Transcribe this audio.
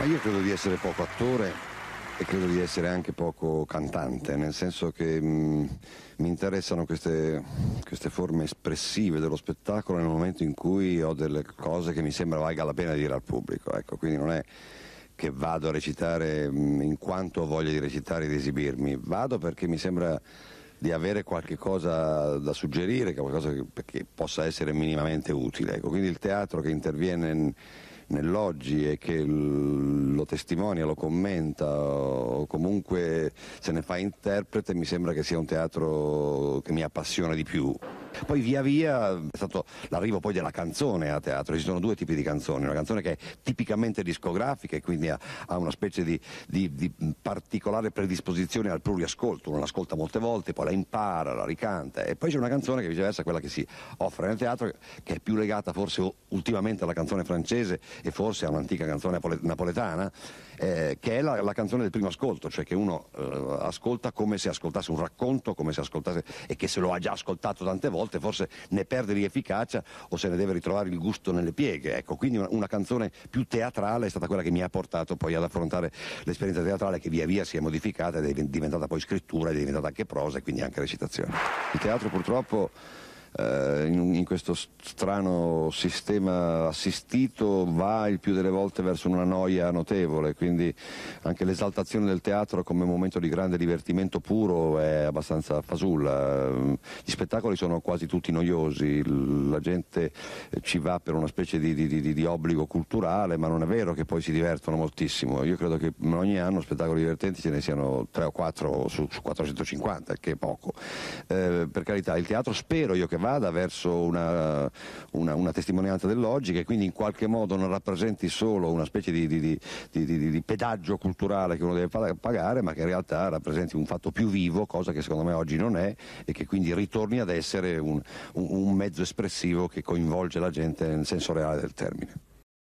Ma io credo di essere poco attore e credo di essere anche poco cantante, nel senso che mh, mi interessano queste, queste, forme espressive dello spettacolo nel momento in cui ho delle cose che mi sembra valga la pena dire al pubblico. Ecco, quindi non è che vado a recitare mh, in quanto ho voglia di recitare ed esibirmi, vado perché mi sembra di avere qualche cosa da suggerire, qualcosa che, che possa essere minimamente utile. Ecco, quindi il teatro che interviene... In, nell'oggi e che lo testimonia, lo commenta o comunque se ne fa interprete, mi sembra che sia un teatro che mi appassiona di più. Poi via via è stato l'arrivo poi della canzone a teatro, ci sono due tipi di canzoni, una canzone che è tipicamente discografica e quindi ha, ha una specie di, di, di, particolare predisposizione al pluriascolto, uno l'ascolta molte volte, poi la impara, la ricanta e poi c'è una canzone che viceversa è quella che si offre nel teatro che è più legata forse ultimamente alla canzone francese e forse a un'antica canzone napoletana eh, che è la, la, canzone del primo ascolto, cioè che uno eh, ascolta come se ascoltasse un racconto, come se ascoltasse e che se lo ha già ascoltato tante volte volte forse ne perde l'efficacia o se ne deve ritrovare il gusto nelle pieghe. Ecco, quindi una, una canzone più teatrale è stata quella che mi ha portato poi ad affrontare l'esperienza teatrale che via via si è modificata ed è diventata poi scrittura, è diventata anche prosa e quindi anche recitazione. Il teatro purtroppo eh, in, in, questo strano sistema assistito va il più delle volte verso una noia notevole, quindi anche l'esaltazione del teatro come momento di grande divertimento puro è abbastanza fasulla. Eh, gli spettacoli sono quasi tutti noiosi, la gente eh, ci va per una specie di, di, di, di obbligo culturale, ma non è vero che poi si divertono moltissimo. Io credo che ogni anno spettacoli divertenti ce ne siano 3 o 4 su, su 450, che è poco. Eh, per carità, il teatro spero io che vada verso una, una, una testimonianza dell'oggi, che quindi in qualche modo non rappresenti solo una specie di, di, di, di, pedaggio culturale che uno deve pagare, ma che in realtà rappresenti un fatto più vivo, cosa che secondo me oggi non è, e che quindi ritorni ad essere un, un, un mezzo espressivo che coinvolge la gente nel senso reale del termine.